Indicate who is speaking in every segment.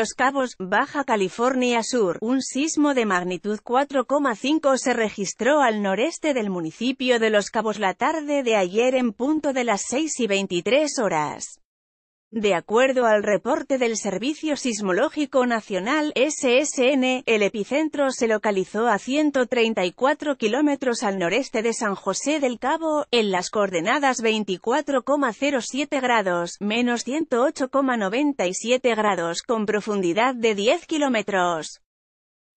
Speaker 1: Los Cabos, Baja California Sur, un sismo de magnitud 4,5 se registró al noreste del municipio de Los Cabos la tarde de ayer en punto de las 6 y 23 horas. De acuerdo al reporte del Servicio Sismológico Nacional, SSN, el epicentro se localizó a 134 kilómetros al noreste de San José del Cabo, en las coordenadas 24,07 grados, menos 108,97 grados, con profundidad de 10 kilómetros.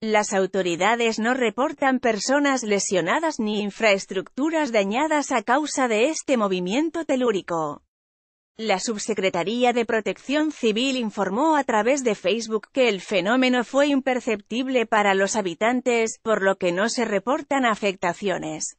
Speaker 1: Las autoridades no reportan personas lesionadas ni infraestructuras dañadas a causa de este movimiento telúrico. La Subsecretaría de Protección Civil informó a través de Facebook que el fenómeno fue imperceptible para los habitantes, por lo que no se reportan afectaciones.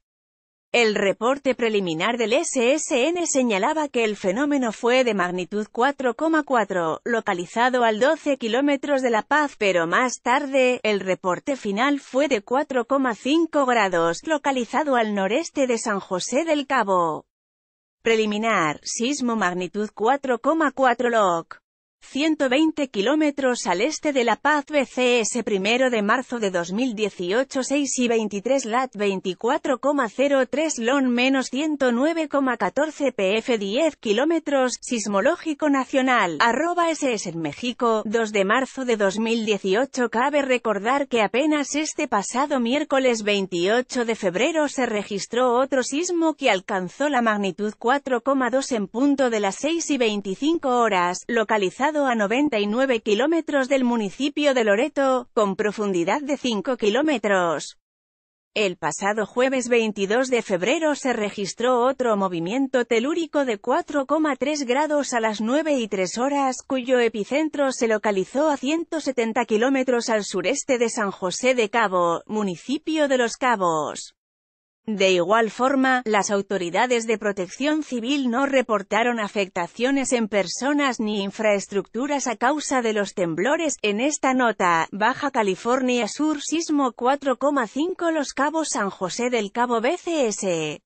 Speaker 1: El reporte preliminar del SSN señalaba que el fenómeno fue de magnitud 4,4, localizado al 12 kilómetros de La Paz, pero más tarde, el reporte final fue de 4,5 grados, localizado al noreste de San José del Cabo. Preliminar, sismo magnitud 4,4 log. 120 kilómetros al este de La Paz BCS 1 de marzo de 2018 6 y 23 LAT 24,03 LON menos 109,14 PF 10 kilómetros Sismológico Nacional arroba SS en México 2 de marzo de 2018 cabe recordar que apenas este pasado miércoles 28 de febrero se registró otro sismo que alcanzó la magnitud 4,2 en punto de las 6 y 25 horas localizado a 99 kilómetros del municipio de Loreto, con profundidad de 5 kilómetros. El pasado jueves 22 de febrero se registró otro movimiento telúrico de 4,3 grados a las 9 y 3 horas, cuyo epicentro se localizó a 170 kilómetros al sureste de San José de Cabo, municipio de Los Cabos. De igual forma, las autoridades de protección civil no reportaron afectaciones en personas ni infraestructuras a causa de los temblores. En esta nota, Baja California Sur sismo 4,5 Los Cabos San José del Cabo BCS